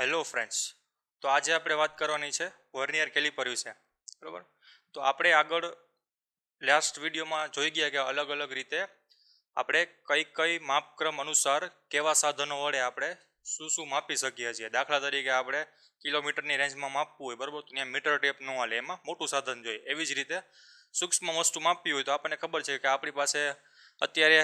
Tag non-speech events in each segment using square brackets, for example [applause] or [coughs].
Hello friends તો આજે આપણે વાત કરવાની છે વર્નિયર કેલિપર વિશે બરાબર તો આપણે આગળ લાસ્ટ વિડીયોમાં જોઈ ગયા કે અલગ અલગ રીતે આપણે કઈ કઈ માપક્રમ અનુસાર કેવા સાધનો વડે આપણે શું શું માપી શકીએ છીએ દાખલા તરીકે આપણે કિલોમીટરની રેન્જમાં માપવું હોય બરાબર તો ત્યાં મીટર ટેપ ન હાલે એમાં મોટું સાધન જોઈએ એવી જ રીતે સૂક્ષ્મ વસ્તુ માપવી હોય તો આપણને ખબર છે કે આપણી પાસે અત્યારે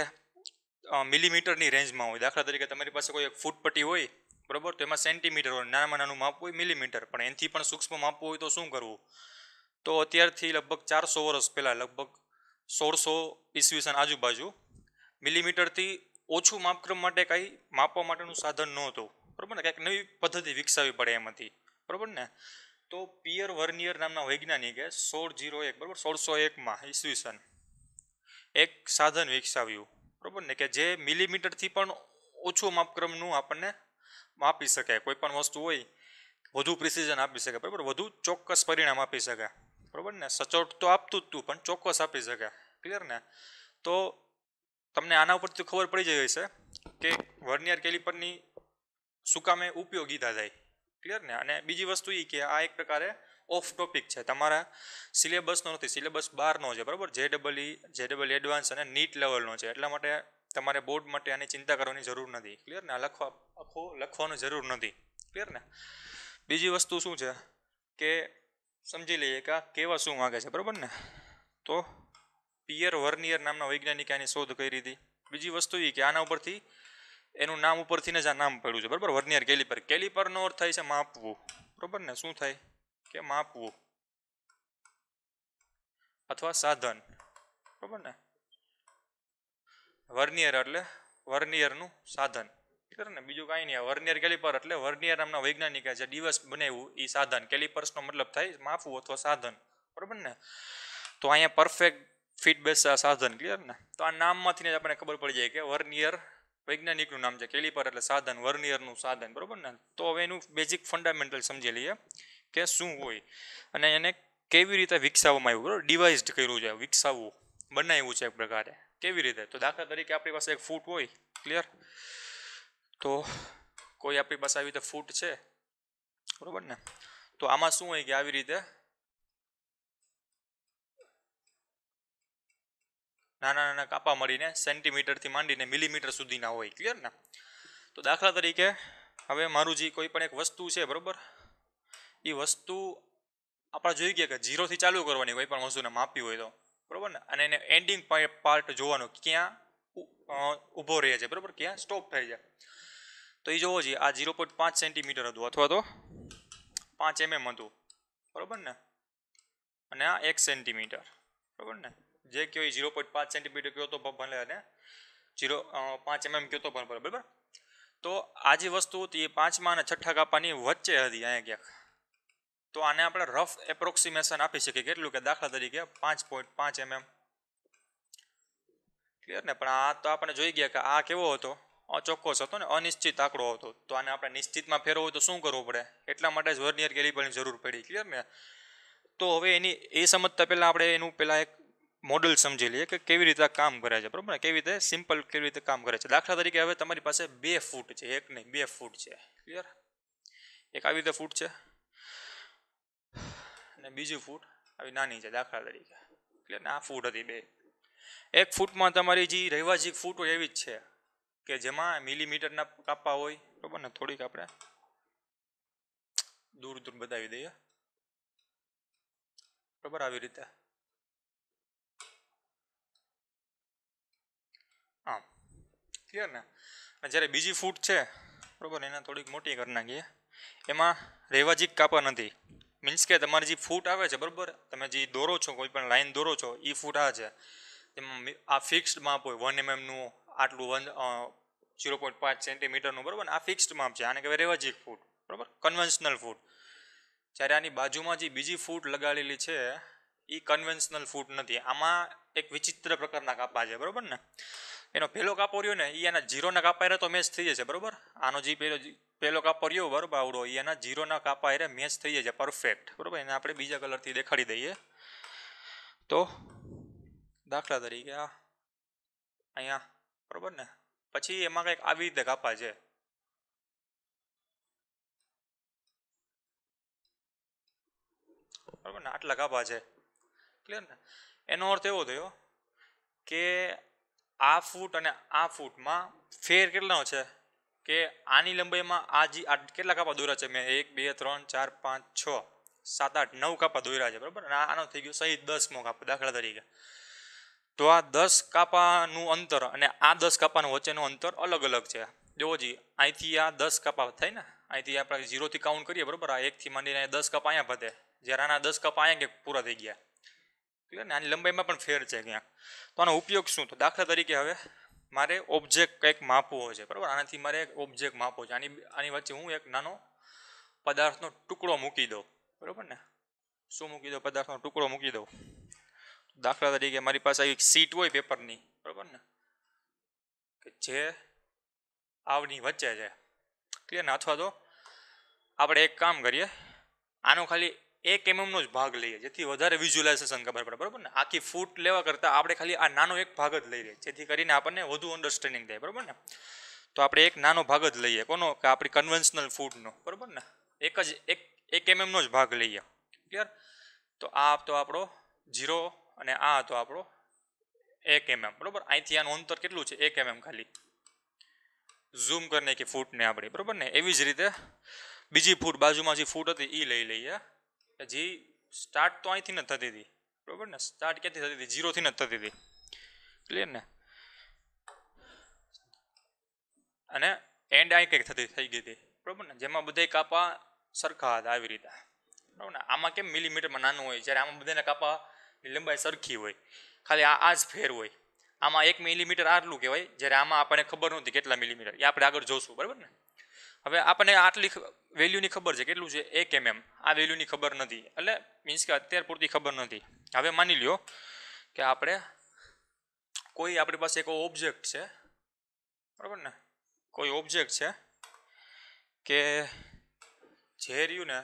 મિલીમીટરની રેન્જમાં હોય દાખલા તરીકે તમારી પાસે કોઈ એક ફૂટપટ્ટી હોય બરાબર તો એમાં સેન્ટીમીટર હોય નાનામાં નાનું માપ હોય મિલીમીટર પણ એનાથી પણ સૂક્ષ્મ માપવું હોય તો શું કરવું તો અત્યારથી લગભગ ચારસો વર્ષ પહેલાં લગભગ સોળસો ઈસવીસન આજુબાજુ મિલીમીટરથી ઓછું માપક્રમ માટે કાંઈ માપવા માટેનું સાધન નહોતું બરાબર ને કાંઈક નવી પદ્ધતિ વિકસાવી પડે એમાંથી હતી બરાબર ને તો પિયર વર્નિયર નામના વૈજ્ઞાનિકે સોળ જીરો એક બરાબર સોળસો એકમાં ઈસવીસન એક સાધન વિકસાવ્યું બરાબર ને કે જે મિલીમીટરથી પણ ઓછું માપક્રમનું આપણને આપી શકે કોઈ પણ વસ્તુ હોય વધુ પ્રિસિઝન આપી શકે બરાબર વધુ ચોક્કસ પરિણામ આપી શકે બરાબર ને સચોટ તો આપતું જ તું પણ ચોક્કસ આપી શકે ક્લિયર ને તો તમને આના ઉપરથી ખબર પડી જઈ છે કે વર્નિયર કેલિપરની સુકામે ઉપયોગીતા થાય ક્લિયર ને અને બીજી વસ્તુ એ કે આ એક પ્રકારે ઓફ ટોપિક છે તમારા સિલેબસનો નથી સિલેબસ બહારનો છે બરાબર જે ડબલ ઈ જે ડબલ એડવાન્સ અને નીટ લેવલનો છે એટલા માટે તમારે બોર્ડ માટે આની ચિંતા કરવાની જરૂર નથી ક્લિયર ને આ લખવા આખો લખવાની જરૂર નથી ક્લિયર ને બીજી વસ્તુ શું છે કે સમજી લઈએ કે આ કેવા શું માગે છે બરાબર ને તો પિયર વર્નિયર નામના વૈજ્ઞાનિકે આની શોધ કરી હતી બીજી વસ્તુ એ કે આના ઉપરથી એનું નામ ઉપરથી જ આ નામ પડ્યું છે બરાબર વર્નિયર કેલિપર કેલિપરનો અર્થ થાય છે માપવું બરાબર ને શું થાય કે માપવું અથવા સાધન બરાબર ને વર્નિયર એટલે વર્નિયરનું સાધન ક્લિયર ને બીજું કાંઈ નહીં વર્નિયર કેલિપર એટલે વર્નિયર નામના વૈજ્ઞાનિક જે દિવસ બનાવ્યું એ સાધન કેલિપર્સનો મતલબ થાય માપવું અથવા સાધન બરાબર ને તો અહીંયા પરફેક્ટ ફિટ બેસ સાધન ક્લિયર ને તો આ નામમાંથી જ આપણને ખબર પડી જાય કે વર્નિયર વૈજ્ઞાનિકનું નામ છે કેલિપર એટલે સાધન વર્નિયરનું સાધન બરાબર ને તો હવે એનું બેઝિક ફંડામેન્ટલ સમજી લઈએ કે શું હોય અને એને કેવી રીતે વિકસાવવામાં આવ્યું બરાબર ડિવાઇઝડ કર્યું છે વિકસાવવું બનાવ્યું છે એક પ્રકારે કેવી રીતે તો દાખલા તરીકે આપણી પાસે એક ફૂટ હોય ક્લિયર તો કોઈ આપણી પાસે આવી રીતે ફૂટ છે બરોબર ને તો આમાં શું હોય કે આવી રીતે નાના નાના કાપા મળીને સેન્ટીમીટરથી માંડીને મિલીમીટર સુધીના હોય ક્લિયર ને તો દાખલા તરીકે હવે મારું જે કોઈ પણ એક વસ્તુ છે બરાબર એ વસ્તુ આપણે જોઈ ગયા કે જીરોથી ચાલુ કરવાની કોઈ પણ વસ્તુને માપી હોય તો બરાબર ને અને એને એન્ડિંગ પાર્ટ જોવાનો ક્યાં ઊભો રહે છે બરાબર ક્યાં સ્ટોપ થઈ જાય તો એ જોવો જોઈએ આ ઝીરો પોઈન્ટ પાંચ સેન્ટીમીટર હતું અથવા તો પાંચ એમએમ mm હતું બરાબર ને અને આ એક સેન્ટીમીટર બરાબર ને જે કહ્યું ઝીરો પોઈન્ટ પાંચ સેન્ટીમીટર કહ્યો તો ભલે અને ઝીરો પાંચ એમએમ mm કહ્યો તો પણ બરાબર તો આ જે વસ્તુ હતી એ પાંચમા અને છઠ્ઠા કાપાની વચ્ચે હતી અહીંયા ક્યાંક તો આને આપણે રફ એપ્રોક્સિમેશન આપી શકીએ કેટલું કે દાખલા તરીકે પાંચ પોઈન્ટ પાંચ એમએમ mm. ક્લિયર ને પણ આ તો આપણે જોઈ ગયા કે આ કેવો હતો અચોક્કસ હતો ને અનિશ્ચિત આંકડો હતો તો આને આપણે નિશ્ચિતમાં ફેરવવું તો શું કરવું પડે એટલા માટે જ વર્નિયર કેલિપરની જરૂર પડી ક્લિયર ને તો હવે એની એ સમજતા પહેલાં આપણે એનું પહેલાં એક મોડલ સમજી લઈએ કે કેવી રીતે કામ કરે છે બરાબર ને કેવી રીતે સિમ્પલ કેવી રીતે કામ કરે છે દાખલા તરીકે હવે તમારી પાસે બે ફૂટ છે એક નહીં બે ફૂટ છે ક્લિયર એક આવી રીતે ફૂટ છે અને બીજી ફૂટ આવી નાની છે દાખલા તરીકે એટલે આ ફૂટ હતી બે એક ફૂટમાં તમારી જે રહેવાસી ફૂટ હોય એવી જ છે કે જેમાં મિલીમીટરના કાપા હોય બરાબર ને થોડીક આપણે દૂર દૂર બતાવી દઈએ બરાબર આવી રીતે આમ ક્લિયર ને જ્યારે બીજી ફૂટ છે બરાબર એના થોડીક મોટી કરી નાખીએ એમાં રહેવાજીક કાપા નથી મીન્સ કે તમારી જે ફૂટ આવે છે બરાબર તમે જે દોરો છો કોઈ પણ લાઈન દોરો છો એ ફૂટ આ છે તેમાં આ ફિક્સ્ડ માપ હોય વન એમએમનું mm આટલું વન ઝીરો પોઈન્ટ પાંચ સેન્ટીમીટરનું બરાબર આ ફિક્સ્ડ માપ છે આને કહેવાય રેવાજીક ફૂટ બરાબર કન્વેન્શનલ ફૂટ જ્યારે આની બાજુમાં જે બીજી ફૂટ લગાડેલી છે એ કન્વેન્શનલ ફૂટ નથી આમાં એક વિચિત્ર પ્રકારના કાપા છે બરાબર ને એનો પહેલો કાપો રહ્યો ને એ એના જીરોના કાપા તો મેચ થઈ જશે બરાબર આનો જે પહેલો પહેલો કાપો એવો બરોબર આવડો એના જીરોના કાપા એટલે મેચ થઈ જાય પરફેક્ટ બરાબર એને આપણે બીજા કલરથી દેખાડી દઈએ તો દાખલા તરીકે આ અહીંયા બરાબર ને પછી એમાં કંઈક આવી રીતે કાપા છે બરાબર ને આટલા કાપા છે ક્લિયર ને એનો અર્થ એવો થયો કે આ ફૂટ અને આ ફૂટમાં ફેર કેટલાનો છે કે આની લંબાઈમાં આ જે આ કેટલા કાપા દોર્યા છે મેં એક બે ત્રણ ચાર પાંચ છ સાત આઠ નવ કાપા દોર્યા છે બરાબર અને આનો થઈ ગયો સહી દસમો કાપો દાખલા તરીકે તો આ દસ કાપાનું અંતર અને આ દસ કાપાનું વચ્ચેનું અંતર અલગ અલગ છે જોજી અહીંથી આ દસ કાપા થાય ને અહીંથી આપણે ઝીરોથી કાઉન્ટ કરીએ બરાબર આ એકથી માંડીને દસ કપ અહીંયા વધે જ્યારે આના દસ કપ અહીંયા કે પૂરા થઈ ગયા ક્લિયર ને આની લંબાઈમાં પણ ફેર છે ક્યાંક તો આનો ઉપયોગ શું તો દાખલા તરીકે હવે મારે ઓબ્જેક્ટ કંઈક માપવો છે બરાબર આનાથી મારે એક ઓબ્જેક્ટ માપવો છે આની આની વચ્ચે હું એક નાનો પદાર્થનો ટુકડો મૂકી દઉં બરાબર ને શું મૂકી દઉં પદાર્થનો ટુકડો મૂકી દઉં દાખલા તરીકે મારી પાસે એક સીટ હોય પેપરની બરાબર ને કે જે આવની વચ્ચે છે ક્લિયર ને અથવા તો આપણે એક કામ કરીએ આનો ખાલી એક એમએમનો જ ભાગ લઈએ જેથી વધારે વિઝ્યુલાઇઝેશન ખબર પડે બરાબર ને આખી ફૂટ લેવા કરતાં આપણે ખાલી આ નાનો એક ભાગ જ લઈ લઈએ જેથી કરીને આપણને વધુ અન્ડરસ્ટેન્ડિંગ થાય બરાબર ને તો આપણે એક નાનો ભાગ જ લઈએ કોનો કે આપણી કન્વેન્શનલ ફૂડનો બરાબર ને એક જ એક એક એમએમનો જ ભાગ લઈએ ક્લિયર તો આ હતો આપણો ઝીરો અને આ હતો આપણો એક એમએમ બરાબર અહીંથી આનું અંતર કેટલું છે એક એમએમ ખાલી ઝૂમ કરીને કે ફૂટને આપણે બરાબર ને એવી જ રીતે બીજી ફૂટ બાજુમાં જે ફૂટ હતી એ લઈ લઈએ કે જે સ્ટાર્ટ તો અહીંથી નથી થતી હતી બરાબર ને સ્ટાર્ટ ક્યાંથી થતી હતી ઝીરોથી નથી થતી હતી ક્લિયર ને અને એન્ડ અહીં કંઈક થતી થઈ ગઈ હતી બરાબર ને જેમાં બધા કાપા સરખા હતા આવી રીતે બરાબર ને આમાં કેમ મિલીમીટરમાં નાનું હોય જ્યારે આમાં બધાના કાપા લંબાઈ સરખી હોય ખાલી આ આ જ ફેર હોય આમાં એક મિલીમીટર આટલું કહેવાય જ્યારે આમાં આપણને ખબર નહોતી કેટલા મિલીમીટર એ આપણે આગળ જોશું બરાબર ને હવે આપણને આટલી વેલ્યુની ખબર છે કેટલું છે એક એમએમ આ વેલ્યુની ખબર નથી એટલે મીન્સ કે અત્યાર પૂરતી ખબર નથી હવે માની લ્યો કે આપણે કોઈ આપણી પાસે એક ઓબ્જેક્ટ છે બરાબર ને કોઈ ઓબ્જેક્ટ છે કે જે રહ્યું ને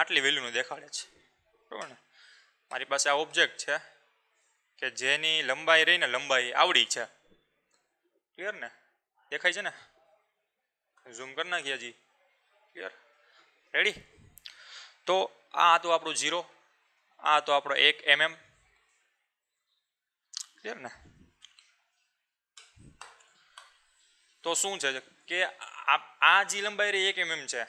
આટલી વેલ્યુનું દેખાડે છે બરાબર ને મારી પાસે આ ઓબ્જેક્ટ છે કે જેની લંબાઈ રહીને લંબાઈ આવડી છે ક્લિયર ને દેખાય છે ને ઝૂમ કરી નાખીએ હજી ક્લિયર રેડી તો આ હતું આપણું ઝીરો આ હતો આપણો એક એમએમ ક્લિયર ને તો શું છે કે આ જે લંબાઈ રહી એક એમએમ છે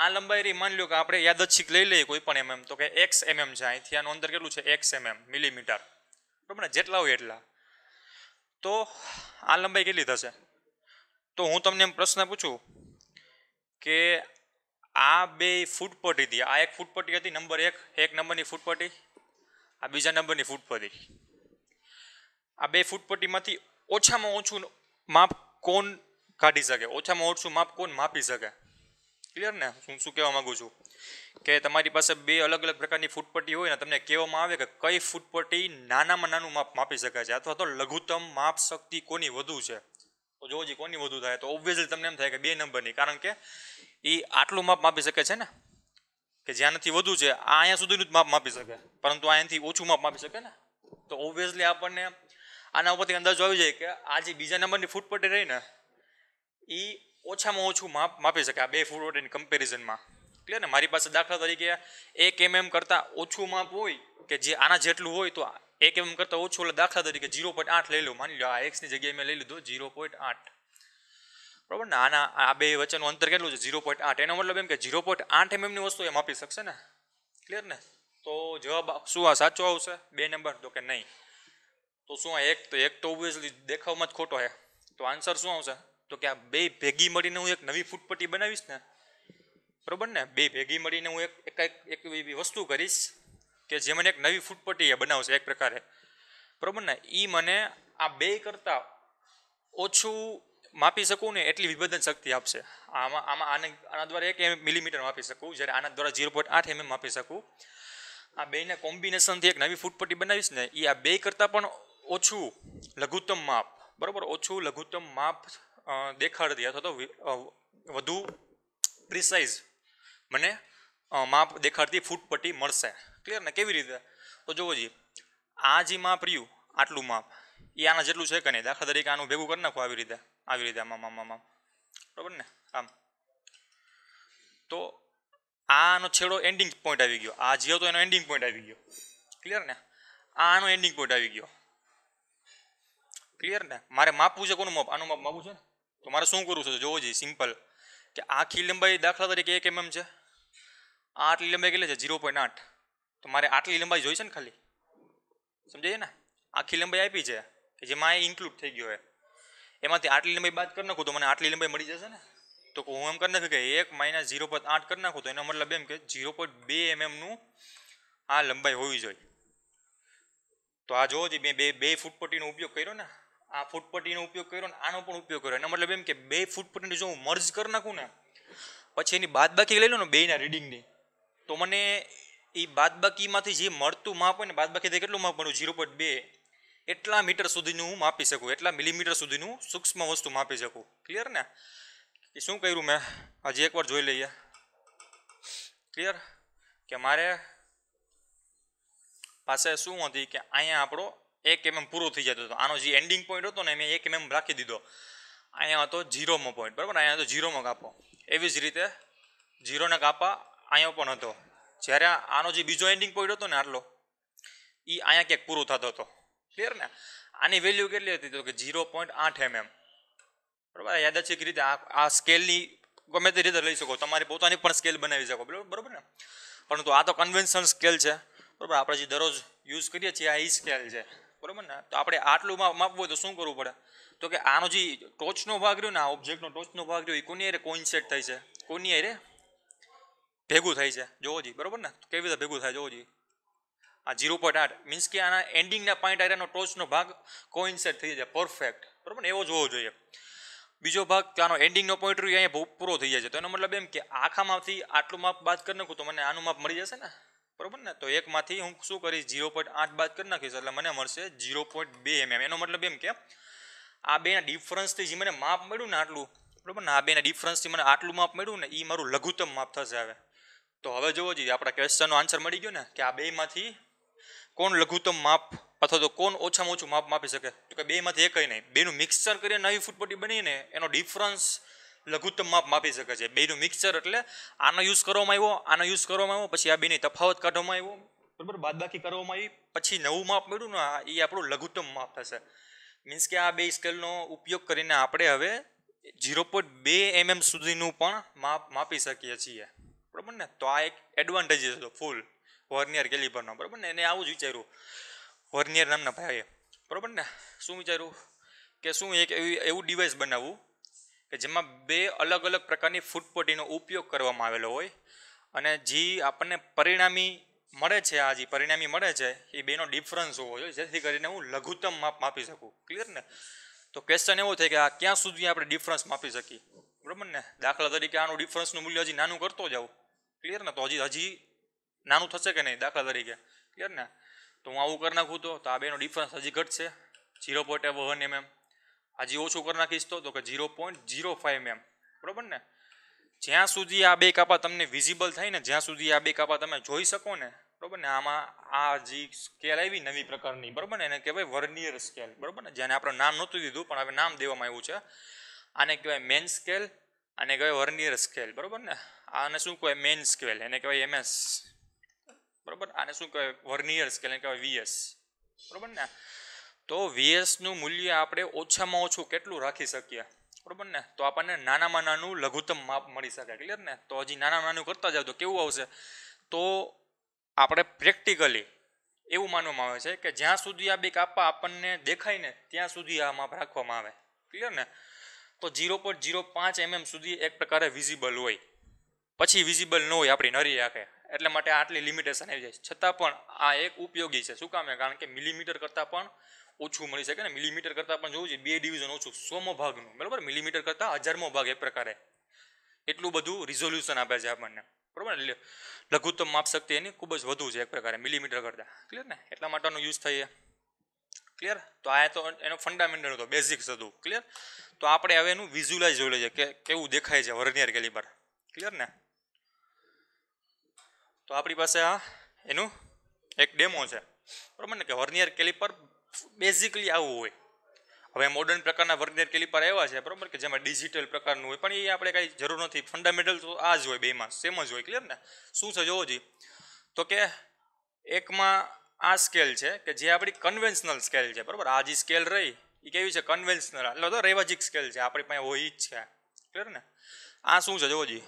આ લંબાઈ રહી માની લો કે આપણે યાદચ્છિક લઈ લઈએ કોઈ પણ એમએમ તો કે એક્સ એમએમ છે અહીંથી આનું અંદર કેટલું છે એક્સ એમએમ મિલીમીટર બરાબર જેટલા હોય એટલા તો આ લંબાઈ કેટલી થશે તો હું તમને એમ પ્રશ્ન પૂછું કે આ બે ફૂટપટ્ટી હતી આ એક ફૂટપટ્ટી હતી નંબર એક એક નંબરની ફૂટપટ્ટી આ બીજા નંબરની ફૂટપટ્ટી આ બે ફૂટપટ્ટીમાંથી ઓછામાં ઓછું માપ કોણ કાઢી શકે ઓછામાં ઓછું માપ કોણ માપી શકે ક્લિયર ને હું શું કહેવા માગું છું કે તમારી પાસે બે અલગ અલગ પ્રકારની ફૂટપટ્ટી હોય ને તમને કહેવામાં આવે કે કઈ ફૂટપટ્ટી નાનામાં નાનું માપ માપી શકાય છે અથવા તો લઘુત્તમ માપ શક્તિ કોની વધુ છે તો જોજી કોની વધુ થાય તો ઓબ્વિયસલી તમને એમ થાય કે બે નંબરની કારણ કે એ આટલું માપ માપી શકે છે ને કે જ્યાં વધુ છે આ અહીંયા સુધીનું જ માપ માપી શકે પરંતુ અહીંયાથી ઓછું માપ માપી શકે ને તો ઓબ્વિયસલી આપણને આના ઉપરથી અંદાજો આવી જાય કે આ જે બીજા નંબરની ફૂટપટ્ટી રહી ને એ ઓછામાં ઓછું માપ માપી શકે આ બે ફૂડ ફૂટવેરની કમ્પેરિઝનમાં ક્લિયર ને મારી પાસે દાખલા તરીકે એક એમએમ કરતાં ઓછું માપ હોય કે જે આના જેટલું હોય તો એક એમ કરતાં ઓછું એટલે દાખલા તરીકે ઝીરો પોઈન્ટ આઠ લઈ લો માની લો આ એક્સની જગ્યાએ મેં લઈ લીધો ઝીરો પોઈન્ટ આઠ બરાબર ને આના આ બે વચ્ચેનું અંતર કેટલું છે ઝીરો પોઈન્ટ આઠ એનો મતલબ એમ કે ઝીરો પોઈન્ટ આઠ એમએમની વસ્તુ એ માપી શકશે ને ક્લિયર ને તો જવાબ શું આ સાચો આવશે બે નંબર તો કે નહીં તો શું આ એક તો એક તો ઓબ્વિયસલી દેખાવમાં જ ખોટો હે તો આન્સર શું આવશે તો કે આ બે ભેગી મળીને હું એક નવી ફૂટપટ્ટી બનાવીશ ને બરોબર ને બે ભેગી મળીને હું એક એક એવી વસ્તુ કરીશ કે જે મને એક નવી ફૂટપટ્ટી બનાવશે એક પ્રકારે બરોબર ને એ મને આ બે કરતાં ઓછું માપી શકું ને એટલી વિભેદન શક્તિ આપશે આમાં આમાં આને આના દ્વારા એક એમ મિલીમીટર માપી શકું જ્યારે આના દ્વારા ઝીરો પોઈન્ટ આઠ એમએમ mm માપી શકું આ બેને કોમ્બિનેશનથી એક નવી ફૂટપટ્ટી બનાવીશ ને એ આ બે કરતાં પણ ઓછું લઘુત્તમ માપ બરાબર ઓછું લઘુત્તમ માપ દેખાડતી અથવા તો વધુ પ્રિસાઇઝ મને માપ દેખાડતી ફૂટપટ્ટી મળશે ક્લિયર ને કેવી રીતે તો જુઓ જી આ જે માપ રહ્યું આટલું માપ એ આના જેટલું છે કે નહીં દાખલા તરીકે આનું ભેગું કરી નાખો આવી રીતે આવી રીતે આમ આમ આમ બરાબર ને આમ તો આનો છેડો એન્ડિંગ પોઈન્ટ આવી ગયો આ જે હતો એનો એન્ડિંગ પોઈન્ટ આવી ગયો ક્લિયર ને આનો એન્ડિંગ પોઈન્ટ આવી ગયો ક્લિયર ને મારે માપવું છે કોનું માપ આનું માપ માપવું છે ને તો મારે શું કરવું છે જોવો જોઈએ સિમ્પલ કે આખી લંબાઈ દાખલા તરીકે એક એમએમ mm છે આટલી લંબાઈ કેટલી છે ઝીરો પોઈન્ટ આઠ તો મારે આટલી લંબાઈ જોઈશે ને ખાલી સમજાય ને આખી લંબાઈ આપી છે કે જેમાં એ ઇન્ક્લુડ થઈ ગયો હોય એમાંથી આટલી લંબાઈ બાદ કરી નાખું તો મને આટલી લંબાઈ મળી જશે ને તો હું એમ કરી નાખું કે એક માઇનસ ઝીરો પોઈન્ટ આઠ કરી નાખું તો એનો મતલબ એમ કે ઝીરો પોઈન્ટ બે એમએમનું mm આ લંબાઈ હોવી જોઈએ તો આ જોવો જે મેં બે બે ફૂટપટ્ટીનો ઉપયોગ કર્યો ને આ ફૂટપટ્ટીનો ઉપયોગ કર્યો ને આનો પણ ઉપયોગ કર્યો એનો મતલબ એમ કે બે ફૂટપટ્ટીને જો હું મર્જ કરી નાખું ને પછી એની બાદબાકી લઈ લઉં ને બેના રીડિંગની તો મને એ બાદબાકીમાંથી જે મળતું માપ હોય ને બાદબાકી કેટલું માપ મળ્યું ઝીરો પોઈન્ટ બે એટલા મીટર સુધીનું હું માપી શકું એટલા મિલીમીટર સુધીનું સૂક્ષ્મ વસ્તુ માપી શકું ક્લિયર ને કે શું કર્યું મેં હજી એકવાર જોઈ લઈએ ક્લિયર કે મારે પાસે શું હતી કે અહીંયા આપણો એક એમએમ પૂરો થઈ જતો હતો આનો જે એન્ડિંગ પોઈન્ટ હતો ને મેં એક એમએમ રાખી દીધો અહીંયા હતો ઝીરોમાં પોઈન્ટ બરાબર અહીંયા તો ઝીરોમાં કાપો એવી જ રીતે જીરોને કાપા અહીંયા પણ હતો જ્યારે આનો જે બીજો એન્ડિંગ પોઈન્ટ હતો ને આટલો એ અહીંયા ક્યાંક પૂરો થતો હતો ક્લિયર ને આની વેલ્યુ કેટલી હતી તો કે ઝીરો પોઈન્ટ આઠ એમએમ બરાબર યાદચ્છિક રીતે આ આ સ્કેલની ગમે તે રીતે લઈ શકો તમારી પોતાની પણ સ્કેલ બનાવી શકો બરાબર ને પરંતુ આ તો કન્વેન્શનલ સ્કેલ છે બરાબર આપણે જે દરરોજ યુઝ કરીએ છીએ આ એ સ્કેલ છે બરાબર ને તો આપણે આટલું માપવું હોય તો શું કરવું પડે તો કે આનો જે ટોચનો ભાગ રહ્યો ને આ ઓબ્જેક્ટનો ટોચનો ભાગ રહ્યો એ કોની અરે કોઇન્સેટ થાય છે કોની અરે ભેગું થાય છે જોવોજી બરાબર ને કેવી રીતે ભેગું થાય જોવોજી આ ઝીરો પોઈન્ટ આઠ મીન્સ કે આના એન્ડિંગના પોઈન્ટ આર્યાનો ટોચનો ભાગ કોઇન્સેટ થઈ જાય પરફેક્ટ બરાબર ને એવો જોવો જોઈએ બીજો ભાગ ત્યાંનો એન્ડિંગનો પોઈન્ટ રહ્યો અહીંયા પૂરો થઈ જાય છે તો એનો મતલબ એમ કે આખામાંથી આટલું માપ બાદ કરી નાખું તો મને આનું માપ મળી જશે ને બરોબર ને તો એકમાંથી હું શું કરીશ ઝીરો પોઈન્ટ આઠ બાદ કરી નાખીશ એટલે મને મળશે ઝીરો પોઈન્ટ બે એમએમ એનો મતલબ એમ કે આ બેના ડિફરન્સથી જે મને માપ મળ્યું ને આટલું બરોબર ને આ બેના ડિફરન્સથી મને આટલું માપ મળ્યું ને એ મારું લઘુત્તમ માપ થશે હવે તો હવે જોવો જોઈએ આપણા ક્વેશ્ચનનો આન્સર મળી ગયો ને કે આ બેમાંથી કોણ લઘુત્તમ માપ અથવા તો કોણ ઓછામાં ઓછું માપ માપી શકે તો કે બેમાંથી એકય નહીં બેનું મિક્સર કરીને નવી ફૂટપટ્ટી બનીને એનો ડિફરન્સ લઘુત્તમ માપ માપી શકે છે બેનું મિક્સર એટલે આનો યુઝ કરવામાં આવ્યો આનો યુઝ કરવામાં આવ્યો પછી આ બેની તફાવત કાઢવામાં આવ્યો બરાબર બાદબાકી કરવામાં આવી પછી નવું માપ મળ્યું ને એ આપણું લઘુત્તમ માપ થશે મીન્સ કે આ બે સ્કેલનો ઉપયોગ કરીને આપણે હવે ઝીરો પોઈન્ટ બે એમએમ mm સુધીનું પણ માપ માપી શકીએ છીએ બરાબર ને તો આ એક એડવાન્ટેજ હતો ફૂલ વર્નિયર કેલિબરનો બરાબર ને એને આવું જ વિચાર્યું વર્નિયર નામના ભાઈએ બરાબર ને શું વિચાર્યું કે શું એક એવું એવું ડિવાઇસ બનાવવું કે જેમાં બે અલગ અલગ પ્રકારની ફૂડ ઉપયોગ કરવામાં આવેલો હોય અને જે આપણને પરિણામી મળે છે આ જે પરિણામી મળે છે એ બેનો ડિફરન્સ હોવો જોઈએ જેથી કરીને હું લઘુત્તમ માપ માપી શકું ક્લિયર ને તો ક્વેશ્ચન એવો થાય કે આ ક્યાં સુધી આપણે ડિફરન્સ માપી શકીએ બરાબર ને દાખલા તરીકે આનું ડિફરન્સનું મૂલ્ય હજી નાનું કરતો જાઉં ક્લિયર ને તો હજી હજી નાનું થશે કે નહીં દાખલા તરીકે ક્લિયર ને તો હું આવું કરી નાખું તો આ બેનો ડિફરન્સ હજી ઘટશે ઝીરો પોઈન્ટ વન એમ હજી ઓછું કરી નાખીશ તો કે zero point zero five m બરાબર ને જ્યાં સુધી આ બે કાપા તમને વિઝિબલ થાય ને જ્યાં સુધી આ બે કાપા તમે જોઈ શકો ને બરાબર ને આમાં આ જે સ્કેલ આવી નવી પ્રકારની બરાબર ને એને કહેવાય વર્નિયર સ્કેલ બરાબર ને જેને આપણે નામ નહોતું દીધું પણ હવે નામ દેવામાં આવ્યું છે આને કહેવાય મેન સ્કેલ અને કહેવાય વર્નિયર સ્કેલ બરાબર ને આને શું કહેવાય મેન સ્કેલ એને કહેવાય એમએસ બરાબર આને શું કહેવાય વર્નિયર સ્કેલ એને કહેવાય વીએસ બરાબર ને તો વીએસનું મૂલ્ય આપણે ઓછામાં ઓછું કેટલું રાખી શકીએ બરાબર ને તો આપણને નાનામાં નાનું લઘુત્તમ માપ મળી શકે ક્લિયર ને તો હજી નાના નાનું કરતા જાવ તો કેવું આવશે તો આપણે પ્રેક્ટિકલી એવું માનવામાં આવે છે કે જ્યાં સુધી આ બે કાપા આપણને દેખાય ને ત્યાં સુધી આ માપ રાખવામાં આવે ક્લિયર ને તો ઝીરો પોઈન્ટ ઝીરો પાંચ એમએમ mm સુધી એક પ્રકારે વિઝિબલ હોય પછી વિઝિબલ ન હોય આપણી નરી રાખે એટલા માટે આટલી લિમિટેશન આવી જાય છતાં પણ આ એક ઉપયોગી છે શું કામે કારણ કે મિલીમીટર કરતાં પણ ઓછું મળી શકે ને મિલીમીટર કરતાં પણ જોવું જોઈએ બે ડિવિઝન ઓછું સોમો ભાગનું બરાબર મિલીમીટર કરતાં હજારમો ભાગ એ પ્રકારે એટલું બધું રિઝોલ્યુશન આપે છે આપણને બરાબર ને લઘુત્તમ માપશક્તિ એની ખૂબ જ વધુ છે એક પ્રકારે મિલીમીટર કરતાં ક્લિયર ને એટલા માટેનો યુઝ થઈએ ક્લિયર તો આ તો એનો ફંડામેન્ટલ હતો બેઝિક્સ હતું ક્લિયર તો આપણે હવે એનું વિઝ્યુલાઇઝ જોઈ લઈએ કે કેવું દેખાય છે વર્નિયર કેલિબર ક્લિયર ને તો આપણી પાસે આ એનું એક ડેમો છે બરાબર ને કે વર્નિયર કેલિપર બેઝિકલી આવું હોય હવે મોડર્ન પ્રકારના વર્નિયર કેલિપર એવા છે બરાબર કે જેમાં ડિજિટલ પ્રકારનું હોય પણ એ આપણે કાંઈ જરૂર નથી ફંડામેન્ટલ તો આ જ હોય બેમાં સેમ જ હોય ક્લિયર ને શું છે જોવો જોઈએ તો કે એકમાં આ સ્કેલ છે કે જે આપણી કન્વેન્શનલ સ્કેલ છે બરાબર આ જે સ્કેલ રહી એ કેવી છે કન્વેન્શનલ એટલે તો રેવાજિક સ્કેલ છે આપણી પાસે હોય જ છે ક્લિયર ને આ શું છે જોજી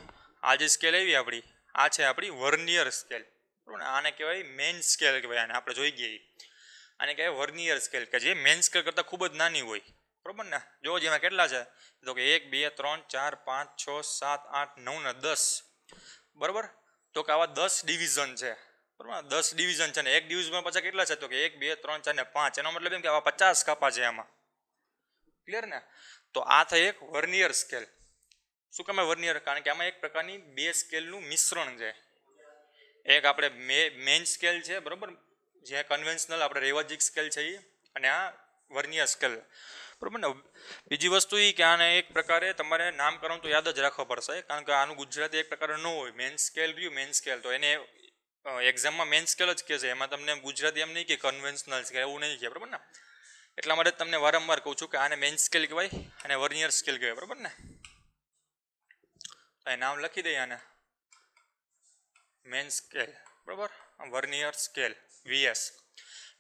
આ જે સ્કેલ એવી આપણી આ છે આપણી વર્નિયર સ્કેલ બરાબર આને કહેવાય મેઇન સ્કેલ કહેવાય આને આપણે જોઈ ગઈ આને કહેવાય વર્નિયર સ્કેલ કે જે મેન સ્કેલ કરતાં ખૂબ જ નાની હોય બરાબર ને જો જેમાં કેટલા છે તો કે એક બે ત્રણ ચાર પાંચ છ સાત આઠ નવ ને દસ બરાબર તો કે આવા દસ ડિવિઝન છે બરાબર દસ ડિવિઝન છે ને એક ડિવિઝનમાં પાછા કેટલા છે તો કે એક બે ત્રણ ચાર ને પાંચ એનો મતલબ એમ કે આવા પચાસ કાપા છે આમાં ક્લિયર ને તો આ થાય એક વર્નિયર સ્કેલ શું કહેવાય વર્નિયર કારણ કે આમાં એક પ્રકારની બે સ્કેલનું મિશ્રણ છે એક આપણે મે મેઇન સ્કેલ છે બરાબર જ્યાં કન્વેન્શનલ આપણે રેવાજિક સ્કેલ છે અને આ વર્નિયર સ્કેલ બરાબર ને બીજી વસ્તુ એ કે આને એક પ્રકારે તમારે નામકરણ તો યાદ જ રાખવા પડશે કારણ કે આનું ગુજરાતી એક પ્રકારે ન હોય મેન સ્કેલ રહ્યું મેન સ્કેલ તો એને એક્ઝામમાં મેન સ્કેલ જ કહે છે એમાં તમને ગુજરાતી એમ નહીં કે કન્વેન્શનલ સ્કેલ એવું નહીં કહે બરાબર ને એટલા માટે તમને વારંવાર કહું છું કે આને મેન સ્કેલ કહેવાય અને વર્નિયર સ્કેલ કહેવાય બરાબર ને નામ લખી દઈએ આને મેન સ્કેલ બરાબર વર્નિયર સ્કેલ વીએસ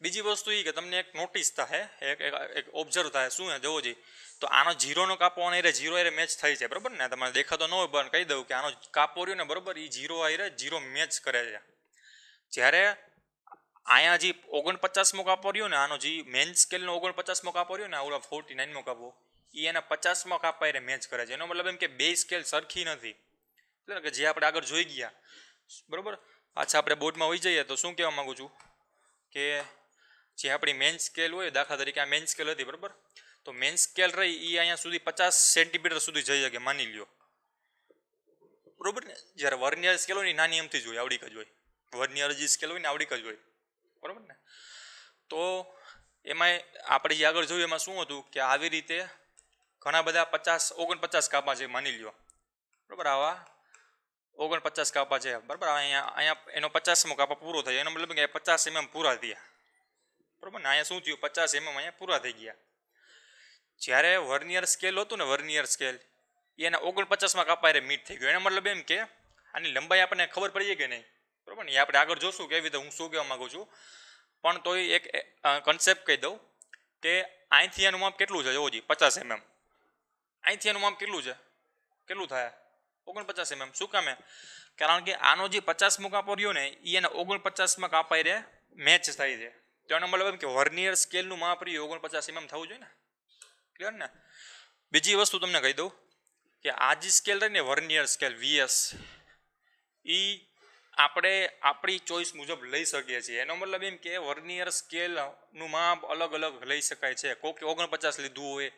બીજી વસ્તુ એ કે તમને એક નોટિસ થાય એક એક ઓબ્ઝર્વ થાય શું હે જોવો જી તો આનો જીરોનો કાપો અને એ જીરો એ મેચ થઈ છે બરાબર ને તમારે દેખાતો ન હોય પણ કહી દઉં કે આનો કાપો રહ્યો ને બરાબર એ જીરો આઈ જીરો મેચ કરે છે જ્યારે અહીંયા જે ઓગણપચાસમો કાપો રહ્યો ને આનો જે મેન સ્કેલનો ઓગણપચાસમો કાપો રહ્યો ને આવડા ફોર્ટી નાઇનમો કાપો એ એના પચાસમો કાપા એને મેચ કરે છે એનો મતલબ એમ કે બે સ્કેલ સરખી નથી એટલે કે જે આપણે આગળ જોઈ ગયા બરાબર પાછા આપણે બોર્ડમાં હોઈ જઈએ તો શું કહેવા માગું છું કે જે આપણી મેન સ્કેલ હોય દાખલા તરીકે આ મેન સ્કેલ હતી બરાબર તો મેન સ્કેલ રહી એ અહીંયા સુધી પચાસ સેન્ટીમીટર સુધી જઈ શકે માની લ્યો બરોબર ને જ્યારે વર્નિયર સ્કેલ હોય ને નાની એમથી જ હોય આવડીક જ હોય વર્નિયર જે સ્કેલ હોય ને આવડી જ હોય બરોબર ને તો એમાં આપણે જે આગળ જોયું એમાં શું હતું કે આવી રીતે ઘણા બધા પચાસ ઓગણપચાસ કાપા છે માની લ્યો બરાબર આવા ઓગણપચાસ કાપા છે બરાબર અહીંયા અહીંયા એનો પચાસમો કાપા પૂરો થયો એનો મતલબ કે પચાસ એમએમ પૂરા થયા બરાબર ને અહીંયા શું થયું પચાસ એમએમ અહીંયા પૂરા થઈ ગયા જ્યારે વર્નિયર સ્કેલ હતું ને વર્નિયર સ્કેલ એ એના ઓગણપચાસમાં કાપા એ મીટ થઈ ગયો એનો મતલબ એમ કે આની લંબાઈ આપણને ખબર પડી કે નહીં બરાબર ને એ આપણે આગળ જોશું એવી રીતે હું શું કહેવા માગું છું પણ તોય એક કન્સેપ્ટ કહી દઉં કે અહીંથી એનું માપ કેટલું છે જોવો જી પચાસ એમએમ અહીંથી એનું માપ કેટલું છે કેટલું થાય ઓગણપચાસ એમએમ શું કામે કારણ કે આનો જે પચાસમો કાપો રહ્યો ને એ એને ઓગણપચાસમાં કાપાઈ રહે મેચ થાય છે તો એનો મતલબ એમ કે વર્નિયર સ્કેલનું માપ રહ્યું ઓગણપચાસ એમએમ થવું જોઈએ ને ક્લિયર ને બીજી વસ્તુ તમને કહી દઉં કે આ જે સ્કેલ રહી ને વર્નિયર સ્કેલ વીએસ એ આપણે આપણી ચોઈસ મુજબ લઈ શકીએ છીએ એનો મતલબ એમ કે વર્નિયર સ્કેલનું માપ અલગ અલગ લઈ શકાય છે કોકે ઓગણપચાસ લીધું હોય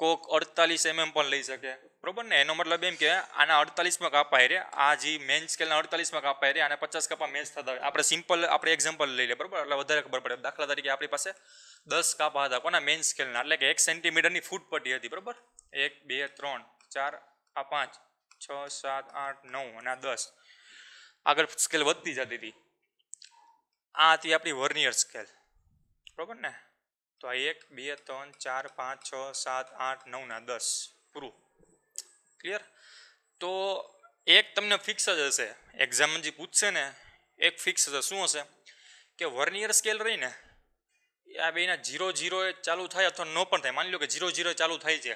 કોક અડતાલીસ એમએમ પણ લઈ શકે બરોબર ને એનો મતલબ એમ કે આના અડતાલીસમાં કાપા રે આ જે મેન સ્કેલના અડતાલીસમાં કાપા રે અને પચાસ કાપા મેચ થતા હોય આપણે સિમ્પલ આપણે એક્ઝામ્પલ લઈ લે બરોબર એટલે વધારે ખબર પડે દાખલા તરીકે આપણી પાસે દસ કાપા હતા કોના મેન સ્કેલના એટલે કે એક સેન્ટીમીટરની ફૂટ પટ્ટી હતી બરોબર એક બે ત્રણ ચાર આ પાંચ છ સાત આઠ નવ અને આ દસ આગળ સ્કેલ વધતી જતી હતી આ હતી આપણી વર્નિયર સ્કેલ બરોબર ને તો આ એક બે ત્રણ ચાર પાંચ છ સાત આઠ નવ ના દસ પૂરું ક્લિયર તો એક તમને ફિક્સ જ હશે એક્ઝામ જે પૂછશે ને એક ફિક્સ હશે શું હશે કે વર્નિયર સ્કેલ રહીને આ બેના જીરો જીરોએ ચાલુ થાય અથવા ન પણ થાય માની લો કે જીરો જીરોએ ચાલુ થાય છે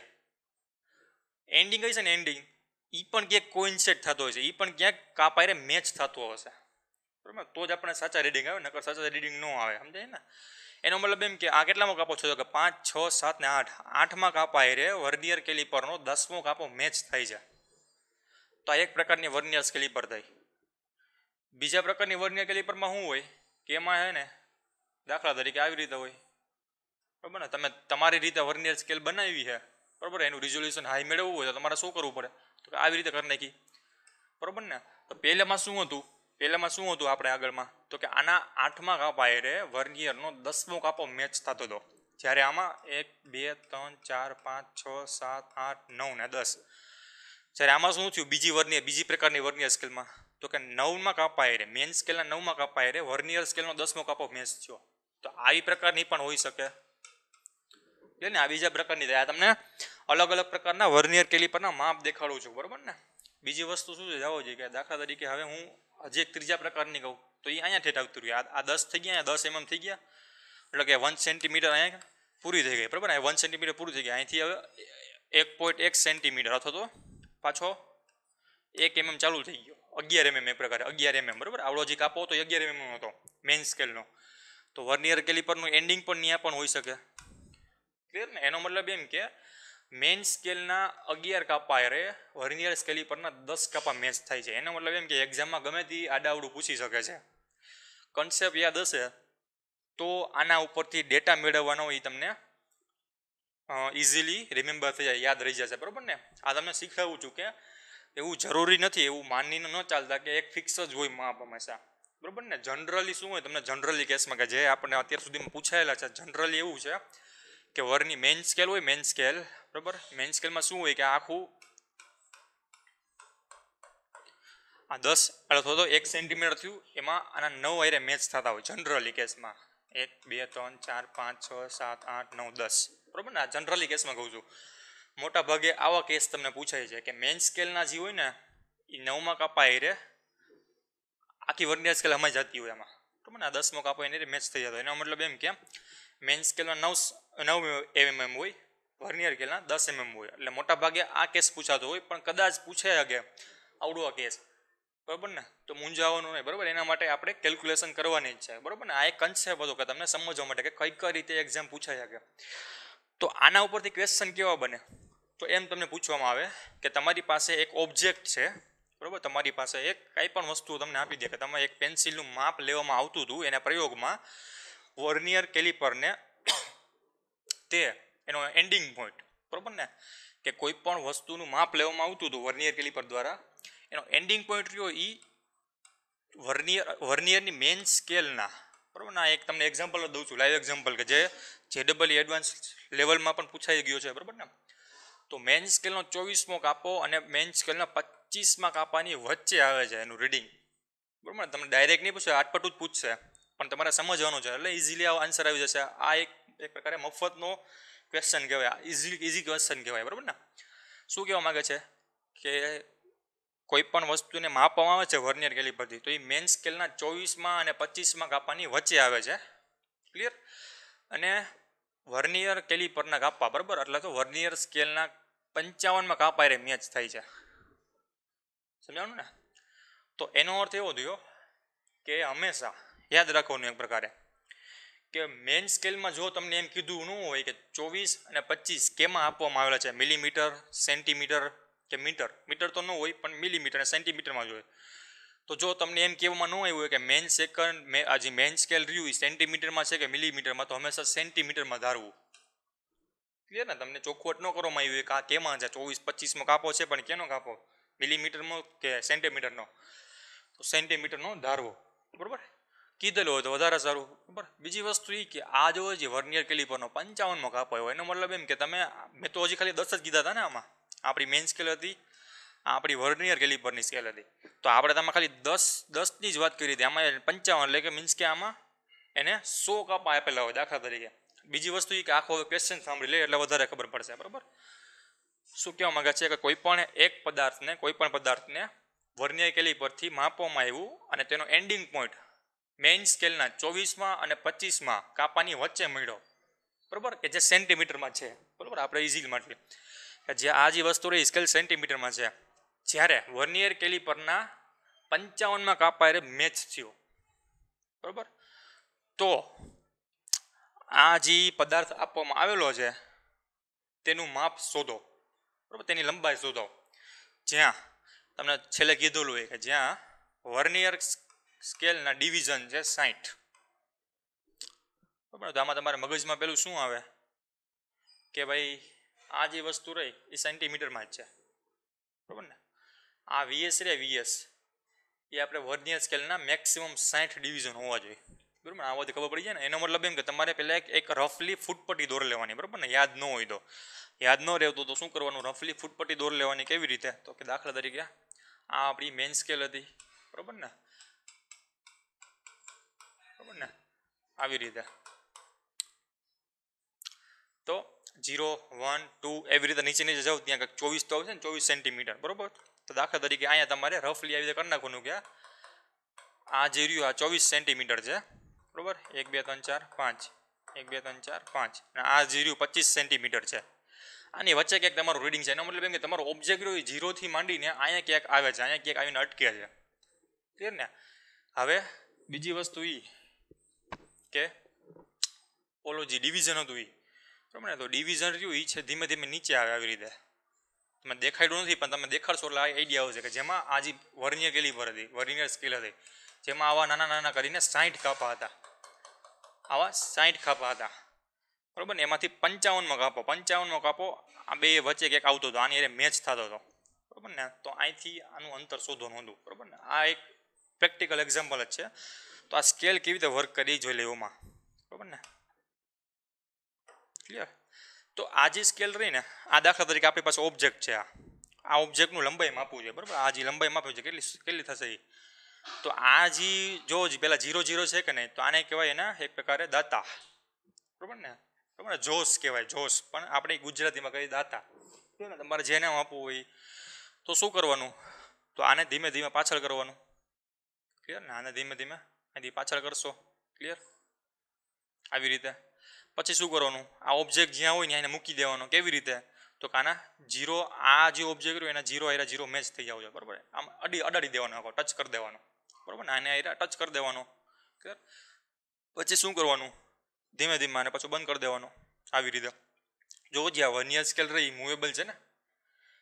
એન્ડિંગ હશે ને એન્ડિંગ એ પણ ક્યાંક કોઇન્સેટ થતો હોય છે એ પણ ક્યાંક કાપાયરે મેચ થતો હશે બરાબર તો જ આપણે સાચા રીડિંગ આવે નકર સાચા રીડિંગ ન આવે સમજાય ને એનો મતલબ એમ કે આ કેટલામાં કાપો છો કે પાંચ છ સાત ને આઠ આઠમાં કાપાય રે વર્નિયર કેલિપરનો દસમો કાપો મેચ થઈ જાય તો આ એક પ્રકારની વર્નિયર સ્કેલિપર થઈ બીજા પ્રકારની વર્નિયર કેલિપરમાં શું હોય કે એમાં હે ને દાખલા તરીકે આવી રીતે હોય બરાબર ને તમે તમારી રીતે વર્નિયર સ્કેલ બનાવી છે બરાબર એનું રિઝોલ્યુશન હાઈ મેળવવું હોય તો તમારે શું કરવું પડે તો આવી રીતે કરી નાખી બરાબર ને તો પહેલામાં શું હતું પહેલામાં શું હતું આપણે આગળમાં તો કે આના આઠમા કાપા એરે વર્ગિયરનો દસમો કાપો મેચ થતો હતો જ્યારે આમાં એક બે ત્રણ ચાર પાંચ છ સાત આઠ નવ ને દસ જ્યારે આમાં શું થયું બીજી વર્નિયર બીજી પ્રકારની વર્નિયર સ્કેલમાં તો કે નવમાં કાપા એરે મેન સ્કેલના નવમાં કાપા એરે વર્નિયર સ્કેલનો દસમો કાપો મેચ થયો તો આવી પ્રકારની પણ હોઈ શકે એટલે ને આ બીજા પ્રકારની આ તમને અલગ અલગ પ્રકારના વર્નિયર પરના માપ દેખાડું છું બરાબર ને બીજી વસ્તુ શું છે જાવ જોઈએ કે દાખલા તરીકે હવે હું અજેક ત્રિજ્યા પ્રકારની ગઉ તો એ અહીંયા ઠેટ આવતુર આ 10 થઈ ગયા 10 mm થઈ ગયા એટલે કે 1 cm અહીંયા પૂરી થઈ ગઈ બરાબર આ 1 cm પૂરી થઈ ગઈ અહીંથી હવે 1.1 cm અથવા તો પાછો 1 mm ચાલુ થઈ ગયો 11 mm એક પ્રકારે 11 mm બરાબર આવળો જે કાપો તો 11 mm નોતો મેન સ્કેલ નો તો વર્નિયર કેલિપર નો એન્ડિંગ પર ન્યાપણ હોય શકે ક્લિયર ને એનો મતલબ એમ કે મેઇન સ્કેલના અગિયાર કાપા અરે વર્નિયર સ્કેલ પરના દસ કાપા મેચ થાય છે એનો મતલબ એમ કે એક્ઝામમાં ગમે તે આડાવડું પૂછી શકે છે કન્સેપ્ટ યાદ હશે તો આના ઉપરથી ડેટા મેળવવાનો એ તમને ઇઝીલી રિમેમ્બર થઈ જાય યાદ રહી જશે બરાબર ને આ તમને શીખવું છું કે એવું જરૂરી નથી એવું માનીને ન ચાલતા કે એક ફિક્સ જ હોય માપ હંમેશા બરાબર ને જનરલી શું હોય તમને જનરલી કેસમાં કે જે આપણને અત્યાર સુધીમાં પૂછાયેલા છે જનરલી એવું છે કે વરની મેઇન સ્કેલ હોય મેઇન સ્કેલ બરાબર મેઇન સ્કેલમાં શું હોય કે આખું આ દસ અથવા તો એક સેન્ટીમીટર થયું એમાં આના નવ આયરે મેચ થતા હોય જનરલી કેસમાં એક બે ત્રણ ચાર પાંચ છ સાત આઠ નવ દસ બરાબર ને આ જનરલી કેસમાં કહું છું મોટા ભાગે આવા કેસ તમને પૂછાય છે કે મેઇન સ્કેલના જે હોય ને એ નવમાં કાપાય રે આખી વર્નિયર સ્કેલ હમણાં જતી હોય એમાં બરાબર ને આ દસમો કાપો એને મેચ થઈ જતો એનો મતલબ એમ કે મેઇન સ્કેલમાં નવ નવ એમએમ હોય વર્નિયર કેલના દસ એમએમ હોય એટલે મોટા ભાગે આ કેસ પૂછાતો હોય પણ કદાચ પૂછે કે આવડો આ કેસ બરાબર ને તો મૂંઝાવાનું નહીં બરાબર એના માટે આપણે કેલ્ક્યુલેશન કરવાની જ છે બરાબર ને આ એક કન્સેપ્ટ હતો કે તમને સમજવા માટે કે કઈ કઈ રીતે એક્ઝામ પૂછાય શકે તો આના ઉપરથી ક્વેશ્ચન કેવા બને તો એમ તમને પૂછવામાં આવે કે તમારી પાસે એક ઓબ્જેક્ટ છે બરાબર તમારી પાસે એક કંઈ પણ વસ્તુ તમને આપી દે કે તમે એક પેન્સિલનું માપ લેવામાં આવતું હતું એના પ્રયોગમાં વોર્નિયર કેલિપરને [coughs] તે એનો એન્ડિંગ પોઈન્ટ બરાબર ને કે કોઈ પણ વસ્તુનું માપ લેવામાં આવતું હતું વર્નિયર કેલિપર દ્વારા એનો એન્ડિંગ પોઈન્ટ રહ્યો એ વર્નિયર વર્નિયરની મેઇન સ્કેલના બરાબર ના એક તમને એક્ઝામ્પલ દઉં છું લાઈવ એક્ઝામ્પલ કે જે જે ડબલ એડવાન્સ લેવલમાં પણ પૂછાઈ ગયો છે બરાબર ને તો મેઇન સ્કેલનો ચોવીસમો કાપો અને મેઇન સ્કેલના પચીસમાં કાપાની વચ્ચે આવે છે એનું રીડિંગ બરાબર તમે ડાયરેક્ટ નહીં પૂછે આટપટું જ પૂછશે પણ તમારે સમજવાનું છે એટલે ઇઝીલી આ આન્સર આવી જશે આ એક એક પ્રકારે મફતનો ક્વેશ્ચન કહેવાય ઇઝી ઇઝી ક્વેશ્ચન કહેવાય બરાબર ને શું કહેવા માગે છે કે કોઈ પણ વસ્તુને માપવામાં આવે છે વર્નિયર કેલી પરથી તો એ મેન સ્કેલના ચોવીસમાં અને પચીસમાં કાપાની વચ્ચે આવે છે ક્લિયર અને વર્નિયર કેલી પરના કાપા બરાબર એટલે તો વર્નિયર સ્કેલના પંચાવનમાં કાપા રે મેચ થાય છે સમજાવવાનું ને તો એનો અર્થ એવો થયો કે હંમેશા યાદ રાખવાનું એક પ્રકારે કે મેઇન સ્કેલમાં જો તમને એમ કીધું ન હોય કે ચોવીસ અને પચીસ કેમાં આપવામાં આવેલા છે મિલીમીટર સેન્ટીમીટર કે મીટર મીટર તો ન હોય પણ મિલીમીટર અને સેન્ટીમીટરમાં જ હોય તો જો તમને એમ કહેવામાં ન આવ્યું હોય કે મેન સેકન્ડ મેં આ જે મેન સ્કેલ રહ્યું એ સેન્ટીમીટરમાં છે કે મિલીમીટરમાં તો હંમેશા સેન્ટીમીટરમાં ધારવું ક્લિયર ને તમને ચોખવટ ન કરવામાં આવ્યું હોય કે આ કેમાં છે ચોવીસ પચીસમાં કાપો છે પણ કેનો કાપો મિલીમીટરમાં કે સેન્ટીમીટરનો તો સેન્ટીમીટરનો ધારવો બરાબર કીધેલો હોય તો વધારે સારું બરાબર બીજી વસ્તુ એ કે આ જો જે વર્નિયર કેલિપરનો પંચાવનમો કાપો હોય એનો મતલબ એમ કે તમે મેં તો હજી ખાલી દસ જ કીધા હતા ને આમાં આપણી મેઇન સ્કેલ હતી આપણી વર્નિયર કેલિપરની સ્કેલ હતી તો આપણે તમે ખાલી દસ દસની જ વાત કરી હતી આમાં પંચાવન એટલે કે મીન્સ કે આમાં એને સો કાપા આપેલા હોય દાખલા તરીકે બીજી વસ્તુ એ કે આખો હવે ક્વેશ્ચન સાંભળી લે એટલે વધારે ખબર પડશે બરાબર શું કહેવા માંગે છે કે કોઈ પણ એક પદાર્થને કોઈ પણ પદાર્થને વર્નિયર કેલિપરથી માપવામાં આવ્યું અને તેનો એન્ડિંગ પોઈન્ટ મેઇન સ્કેલના ચોવીસમાં અને પચીસમાં કાપાની વચ્ચે મળ્યો બરાબર કે જે સેન્ટીમીટરમાં છે બરાબર આપણે ઇઝીલી માટે કે જે આ જે વસ્તુ રહી સ્કેલ સેન્ટીમીટરમાં છે જ્યારે વર્નિયર કેલિપરના પંચાવનમાં કાપા એ મેચ થયો બરાબર તો આ જે પદાર્થ આપવામાં આવેલો છે તેનું માપ શોધો બરાબર તેની લંબાઈ શોધો જ્યાં તમને છેલ્લે કીધેલું હોય કે જ્યાં વર્નિયર સ્કેલના ડિવિઝન છે સાઠ બરાબર તો આમાં તમારા મગજમાં પેલું શું આવે કે ભાઈ આ જે વસ્તુ રહી એ સેન્ટીમીટરમાં જ છે બરાબર ને આ વીએસ રે વીએસ એ આપણે વર્નિયર સ્કેલના મેક્સિમમ સાઠ ડિવિઝન હોવા જોઈએ બરાબર આ બધું ખબર પડી જાય ને એનો મતલબ એમ કે તમારે પહેલાં એક એક રફલી ફૂટપટ્ટી દોર લેવાની બરાબર ને યાદ ન હોય તો યાદ ન રહેતું તો શું કરવાનું રફલી ફૂટપટ્ટી દોર લેવાની કેવી રીતે તો કે દાખલા તરીકે આ આપણી મેન સ્કેલ હતી બરાબર ને આવી રીતે તો જીરો વન ટુ એવી રીતે નીચે નીચે જાઉં ત્યાં કંઈક ચોવીસ તો આવશે ને ચોવીસ સેન્ટીમીટર બરોબર તો દાખલા તરીકે અહીંયા તમારે રફલી આવી રીતે કરી નાખવાનું કે આ જે રહ્યું આ ચોવીસ સેન્ટીમીટર છે બરાબર એક બે ત્રણ ચાર પાંચ એક બે ત્રણ ચાર પાંચ અને આ જે રહ્યું પચીસ સેન્ટીમીટર છે આની વચ્ચે ક્યાંક તમારું રીડિંગ છે એનો મતલબ એમ કે તમારો ઓબ્જેક્ટ રહ્યો એ જીરોથી માંડીને અહીંયા ક્યાંક આવે છે અહીંયા ક્યાંક આવીને અટકે છે ક્લિયર ને હવે બીજી વસ્તુ એ કે ઓલો જે ડિવિઝન હતું એ બરાબર ને તો ડિવિઝન રહ્યું એ છે ધીમે ધીમે નીચે આવે આવી રીતે તમે દેખાડ્યું નથી પણ તમે દેખાડશો એટલે આઈડિયા આવશે કે જેમાં આ જે વર્નિયર કેલિપર હતી વર્નિયર સ્કેલ હતી જેમાં આવા નાના નાના કરીને સાઠ કાપા હતા આવા સાઠ કાપા હતા બરાબર ને એમાંથી પંચાવનમાં કાપો પંચાવનમાં કાપો આ બે વચ્ચે ક્યાંક આવતો હતો આની અરે મેચ થતો હતો બરાબર ને તો અહીંથી આનું અંતર શોધવાનું હતું બરાબર ને આ એક પ્રેક્ટિકલ એક્ઝામ્પલ જ છે તો આ સ્કેલ કેવી રીતે વર્ક કરી જોઈ લે એમાં બરાબર ને ક્લિયર તો આ જે સ્કેલ રહી ને આ દાખલા તરીકે આપણી પાસે ઓબ્જેક્ટ છે આ આ ઓબ્જેક્ટનું લંબાઈ માપવું જોઈએ બરાબર આ જે લંબાઈ માપવી છે કેટલી કેટલી થશે એ તો આ જે જો પેલા જીરો જીરો છે કે નહીં તો આને કહેવાય એના એક પ્રકારે દાતા બરાબર ને બરાબર ને જોશ કહેવાય જોશ પણ આપણે ગુજરાતીમાં કહીએ દાતા ને તમારે જેને આપવું હોય તો શું કરવાનું તો આને ધીમે ધીમે પાછળ કરવાનું ક્લિયર ને આને ધીમે ધીમે અહીંથી પાછળ કરશો ક્લિયર આવી રીતે પછી શું કરવાનું આ ઓબ્જેક્ટ જ્યાં હોય ને એને મૂકી દેવાનો કેવી રીતે તો કાના જીરો આ જે ઓબ્જેક્ટ રહ્યો એના જીરો એરા જીરો મેચ થઈ જાવ બરાબર આમ અડી અડાડી દેવાનો આખો ટચ કરી દેવાનો બરાબર ને આને એરા ટચ કરી દેવાનો ક્લિયર પછી શું કરવાનું ધીમે ધીમે આને પાછું બંધ કરી દેવાનો આવી રીતે જો જ્યાં આ વર્નિયર સ્કેલ રહી મૂવેબલ છે ને